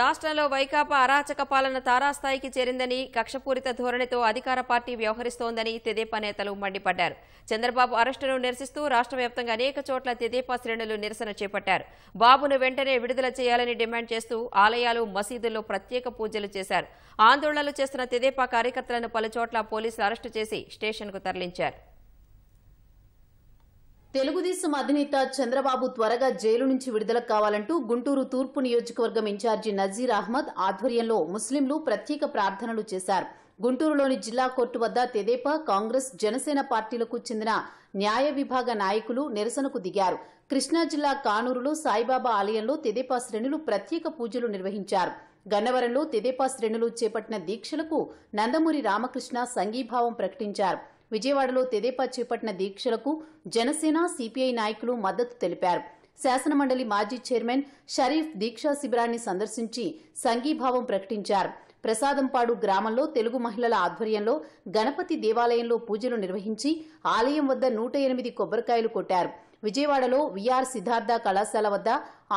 రాష్ట్రంలో వైకాపా అరాచక పాలన తారాస్థాయికి చేరిందని కక్షపూరిత ధోరణితో అధికార పార్టీ వ్యవహరిస్తోందని తెదేపా నేతలు మండిపడ్డారు చంద్రబాబు అరెస్టును నిరసిస్తూ రాష్ట్ర వ్యాప్తంగా అనేక చోట్ల తెదేపా శ్రేణులు నిరసన చేపట్టారు బాబును వెంటనే విడుదల చేయాలని డిమాండ్ చేస్తూ ఆలయాలు మసీదుల్లో ప్రత్యేక పూజలు చేశారు ఆందోళనలు చేస్తున్న తెదేపా కార్యకర్తలను పలుచోట్ల పోలీసులు అరెస్టు చేసి స్టేషన్కు తరలించారు తెలుగుదేశం అధినేత చంద్రబాబు త్వరగా జైలు నుంచి విడుదల కావాలంటూ గుంటూరు తూర్పు నియోజకవర్గం ఇన్ఛార్జి నజీర్ అహ్మద్ ఆధ్వర్యంలో ముస్లింలు ప్రత్యేక ప్రార్థనలు చేశారు గుంటూరులోని జిల్లా కోర్టు వద్ద తెదేపా కాంగ్రెస్ జనసేన పార్టీలకు చెందిన న్యాయ విభాగ నాయకులు నిరసనకు దిగారు కృష్ణా జిల్లా కానూరులో సాయిబాబా ఆలయంలో తెదేపా శ్రేణులు ప్రత్యేక పూజలు నిర్వహించారు గన్నవరంలో తెదేపా శ్రేణులు చేపట్టిన దీక్షలకు నందమూరి రామకృష్ణ సంఘీభావం ప్రకటించారు విజయవాడలో తెదేపా చేపట్టిన దీక్షలకు జనసేన సిపిఐ నాయకులు మద్దతు తెలిపారు శాసనమండలి మాజీ చైర్మన్ షరీఫ్ దీక్షా శిబిరాన్ని సందర్శించి సంఘీభావం ప్రకటించారు ప్రసాదంపాడు గ్రామంలో తెలుగు మహిళల ఆధ్వర్యంలో గణపతి దేవాలయంలో పూజలు నిర్వహించి ఆలయం వద్ద నూట ఎనిమిది కొబ్బరికాయలు కొట్టారు విజయవాడలో విఆర్ సిద్ధార్థ కళాశాల వద్ద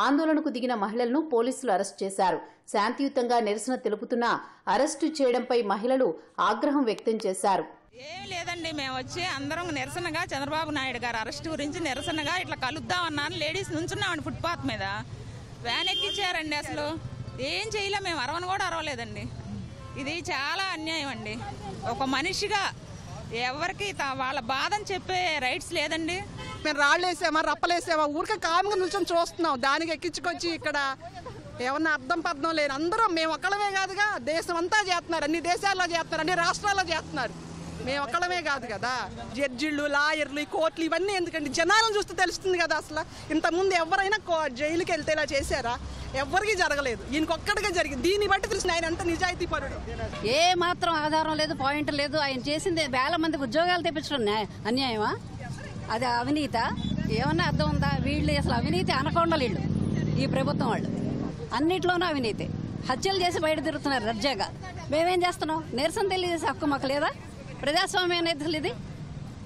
ఆందోళనకు దిగిన మహిళలను పోలీసులు అరెస్టు చేశారు శాంతియుతంగా నిరసన తెలుపుతున్న అరెస్టు చేయడంపై మహిళలు ఆగ్రహం వ్యక్తం చేశారు ఏం లేదండి మేము వచ్చి అందరం నిరసనగా చంద్రబాబు నాయుడు గారు అరెస్ట్ గురించి నిరసనగా ఇట్లా కలుద్దామన్నాను లేడీస్ నుంచున్నామండి ఫుట్పాత్ మీద వ్యాన్ ఎక్కించారండి అసలు ఏం చేయలే మేము అరవను కూడా అరవలేదండి ఇది చాలా అన్యాయం అండి ఒక మనిషిగా ఎవరికి వాళ్ళ బాధని చెప్పే రైట్స్ లేదండి మేము రాళ్ళేసామా రప్పలేసామా ఊరికే కాముగా నిల్చొని చూస్తున్నాం దానికి ఎక్కించుకొచ్చి ఇక్కడ ఏమన్నా అర్థం పర్థం లేని అందరూ మేము ఒకళ్ళమే కాదుగా దేశం అంతా చేస్తున్నారు అన్ని దేశాల్లో చేస్తున్నారు అన్ని రాష్ట్రాల్లో చేస్తున్నారు మేము ఒక్కడమే కాదు కదా జడ్జిళ్ళు లాయర్లు ఈ కోర్టులు ఇవన్నీ ఎందుకంటే జనాలను చూస్తే తెలుస్తుంది కదా అసలు ఇంతకుముందు ఎవరైనా జైలుకి వెళ్తే ఇలా చేశారా ఎవరికి జరగలేదు ఒక్కడికే జరిగింది దీన్ని బట్టి తెలిసిన ఆయన ఎంత నిజాయితీ పరుడు ఏ మాత్రం ఆధారం లేదు పాయింట్ లేదు ఆయన చేసింది వేల మందికి ఉద్యోగాలు తెప్పించడం అన్యాయమా అది అవినీత ఏమన్నా అర్థం ఉందా వీళ్ళు అసలు అవినీతి అనకుండా వీళ్ళు ఈ ప్రభుత్వం వాళ్ళు అన్నిట్లోనూ అవినీతి హత్యలు చేసి బయట తిరుగుతున్నారు రజ్జాగా మేమేం చేస్తున్నాం నిరసన తెలియజేసే హక్కు మాకు లేదా ప్రజాస్వామ్యం అనేది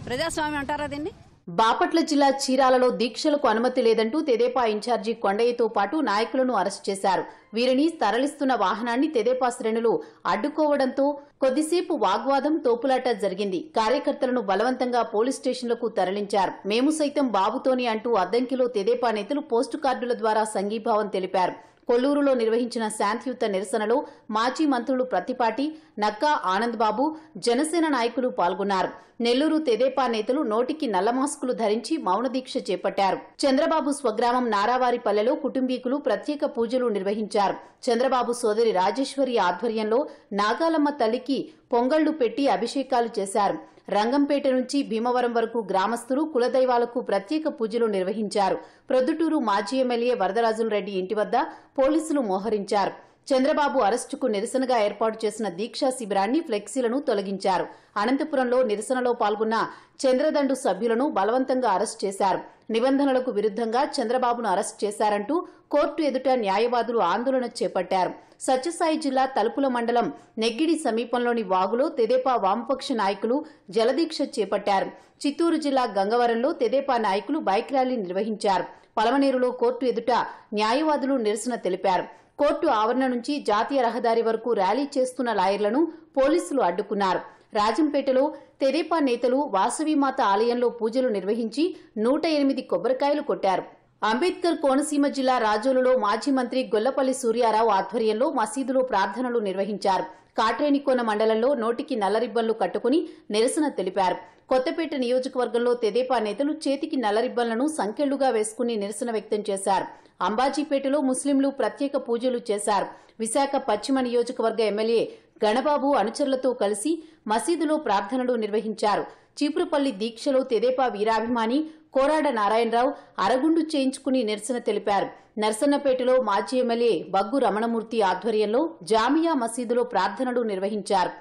ప్రజాస్వామ్యం అంటారా దీన్ని బాపట్ల జిల్లా చీరాలలో దీక్షలకు అనుమతి లేదంటూ తెదేపా ఇన్ఛార్జి కొండయ్యతో పాటు నాయకులను అరెస్ట్ చేశారు వీరిని తరలిస్తున్న వాహనాన్ని తెదేపా శ్రేణులు అడ్డుకోవడంతో కొద్దిసేపు వాగ్వాదం తోపులాట జరిగింది కార్యకర్తలను బలవంతంగా పోలీస్ స్టేషన్లకు తరలించారు మేము సైతం బాబుతోని అంటూ అద్దంకిలో తెదేపా నేతలు పోస్టు కార్డుల ద్వారా సంఘీభావం తెలిపారు కొల్లూరులో నిర్వహించిన శాంతియుత నిరసనలో మాజీ మంత్రులు ప్రతిపాటి నక్కా ఆనంద్బాబు జనసేన నాయకులు పాల్గొన్నారు నెల్లూరు తెదేపా నేతలు నోటికి నల్ల మాస్కులు ధరించి మౌన దీక్ష చేపట్టారు చంద్రబాబు స్వగ్రామం నారావారిపల్లెలో కుటుంబీకులు ప్రత్యేక పూజలు నిర్వహించారు చంద్రబాబు సోదరి రాజేశ్వరి ఆధ్వర్యంలో నాగాలమ్మ తల్లికి పొంగళ్లు పెట్టి అభిషేకాలు చేశారు రంగంపేట నుంచి భీమవరం వరకు గ్రామస్తులు కులదైవాలకు ప్రత్యేక పూజలు నిర్వహించారు ప్రొద్దుటూరు మాజీ ఎమ్మెల్యే వరదరాజుల రెడ్డి ఇంటి వద్ద పోలీసులు మోహరించారు చంద్రబాబు అరెస్టుకు నిరసనగా ఏర్పాటు చేసిన దీక్షా శిబిరాన్ని ఫ్లెక్సీలను తొలగించారు అనంతపురంలో నిరసనలో పాల్గొన్న చంద్రదండు సభ్యులను బలవంతంగా అరెస్ట్ చేశారు నిబంధనలకు విరుద్దంగా చంద్రబాబును అరెస్ట్ చేశారంటూ కోర్టు ఎదుట న్యాయవాదులు ఆందోళన చేపట్టారు సత్యసాయి జిల్లా తలుపుల మండలం నెగ్గిడి సమీపంలోని వాగులో తెదేపా వామపక్ష నాయకులు జలదీక్ష చేపట్టారు చిత్తూరు జిల్లా గంగవరంలో తెదేపా నాయకులు బైక్ ర్యాలీ నిర్వహించారు పలమనేరులో కోర్టు ఎదుట న్యాయవాదులు నిరసన తెలిపారు కోర్టు ఆవరణ నుంచి జాతీయ రహదారి వరకు ర్యాలీ చేస్తున్న లాయర్లను పోలీసులు అడ్డుకున్నారు రాజంపేటలో తెదేపా నేతలు వాసవిమాత ఆలయంలో పూజలు నిర్వహించి నూట ఎనిమిది కొబ్బరికాయలు కొట్టారు అంబేద్కర్ కోనసీమ జిల్లా రాజోలులో మాజీ మంత్రి గొల్లపల్లి సూర్యారావు ఆధ్వర్యంలో మసీదులో ప్రార్థనలు నిర్వహించారు కాట్రేనికోన మండలంలో నోటికి నల్లరిబ్బన్లు కట్టుకుని నిరసన తెలిపారు కొత్తపేట నియోజకవర్గంలో తెదేపా నేతలు చేతికి నల్లరిబ్బన్లను సంకెళ్లుగా వేసుకుని నిరసన వ్యక్తం చేశారు అంబాజీపేటలో ముస్లింలు ప్రత్యేక పూజలు చేశారు విశాఖ పశ్చిమ నియోజకవర్గ ఎమ్మెల్యే గణబాబు అనుచరులతో కలిసి మసీదులో ప్రార్థనలు నిర్వహించారు చీపురుపల్లి దీక్షలో తెదేపా వీరాభిమాని కోరాడ నారాయణరావు అరగుండు చేయించుకుని నిరసన తెలిపారు నర్సన్నపేటలో మాజీ ఎమ్మెల్యే బగ్గు రమణమూర్తి ఆధ్వర్యంలో జామియా మసీదులో ప్రార్థనలు నిర్వహించారు